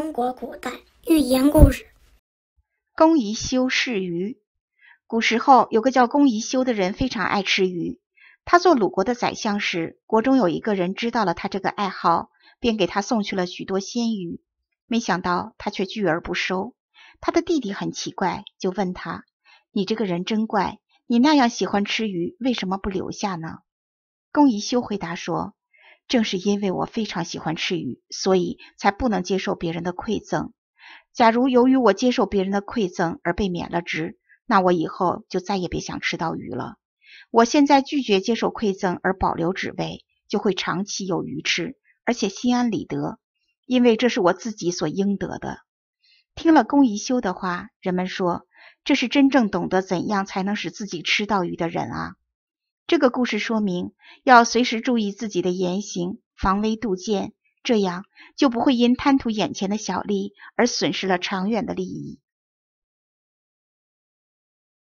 中国古代寓言故事：公宜休嗜鱼。古时候，有个叫公宜休的人，非常爱吃鱼。他做鲁国的宰相时，国中有一个人知道了他这个爱好，便给他送去了许多鲜鱼。没想到他却拒而不收。他的弟弟很奇怪，就问他：“你这个人真怪，你那样喜欢吃鱼，为什么不留下呢？”公宜休回答说。正是因为我非常喜欢吃鱼，所以才不能接受别人的馈赠。假如由于我接受别人的馈赠而被免了职，那我以后就再也别想吃到鱼了。我现在拒绝接受馈赠而保留职位，就会长期有鱼吃，而且心安理得，因为这是我自己所应得的。听了龚宜修的话，人们说，这是真正懂得怎样才能使自己吃到鱼的人啊。这个故事说明，要随时注意自己的言行，防微杜渐，这样就不会因贪图眼前的小利而损失了长远的利益。